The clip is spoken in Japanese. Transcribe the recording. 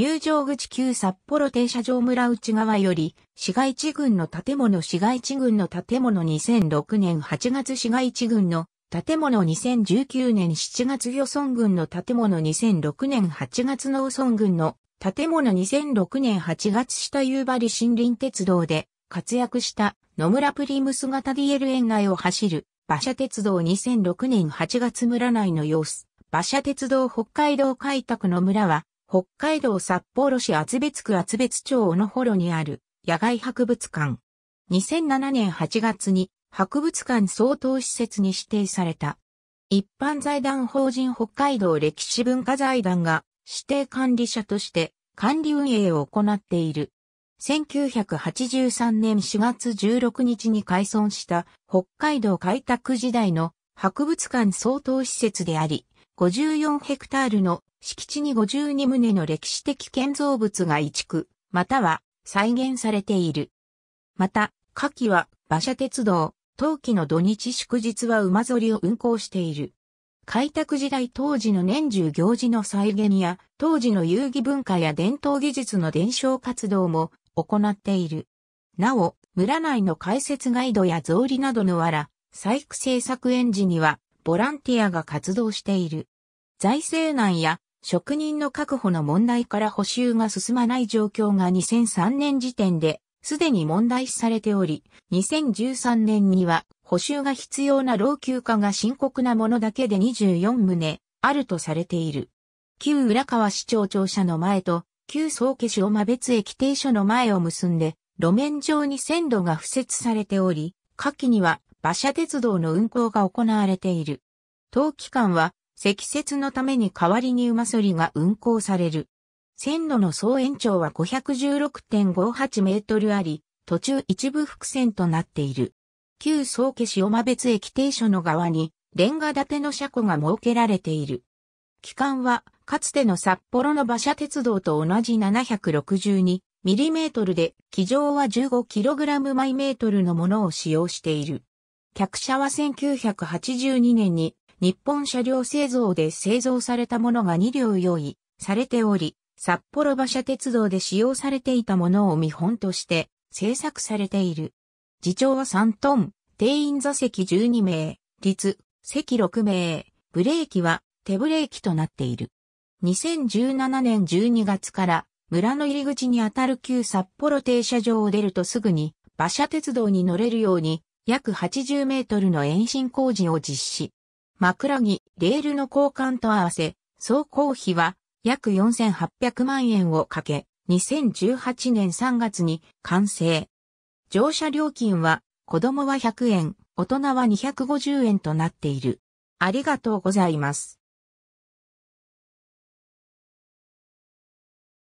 入場口旧札幌停車場村内側より、市街地群の建物市街地群の建物2006年8月市街地群の建物2019年7月予村群の建物2006年8月農村群の建物2006年8月下夕張森林鉄道で活躍した野村プリムス型 d l 園内を走る馬車鉄道2006年8月村内の様子。馬車鉄道北海道開拓の村は北海道札幌市厚別区厚別町小野幌にある野外博物館。2007年8月に博物館相当施設に指定された。一般財団法人北海道歴史文化財団が指定管理者として管理運営を行っている。1983年4月16日に開村した北海道開拓時代の博物館相当施設であり、54ヘクタールの敷地に52棟の歴史的建造物が移築、または再現されている。また、夏季は馬車鉄道、冬季の土日祝日は馬ぞりを運行している。開拓時代当時の年中行事の再現や、当時の遊戯文化や伝統技術の伝承活動も行っている。なお、村内の解説ガイドや草履などの藁、細工制作園児には、ボランティアが活動している。財政難や職人の確保の問題から補修が進まない状況が2003年時点ですでに問題視されており、2013年には補修が必要な老朽化が深刻なものだけで24棟あるとされている。旧浦川市庁庁舎の前と旧総家市小間別駅停所の前を結んで路面上に線路が敷設されており、下記には馬車鉄道の運行が行われている。当期間は、積雪のために代わりに馬そりが運行される。線路の総延長は516.58メートルあり、途中一部伏線となっている。旧宗家市間別駅停所の側に、レンガ建ての車庫が設けられている。期間は、かつての札幌の馬車鉄道と同じ7 6 2トルで、機上は1 5ム。マ毎メートルのものを使用している。客車は1982年に日本車両製造で製造されたものが2両用意されており、札幌馬車鉄道で使用されていたものを見本として製作されている。自長は3トン、定員座席12名、率、席6名、ブレーキは手ブレーキとなっている。2017年12月から村の入り口にあたる旧札幌停車場を出るとすぐに馬車鉄道に乗れるように約80メートルの延伸工事を実施。枕木、レールの交換と合わせ、総工費は約4800万円をかけ、2018年3月に完成。乗車料金は子供は100円、大人は250円となっている。ありがとうございます。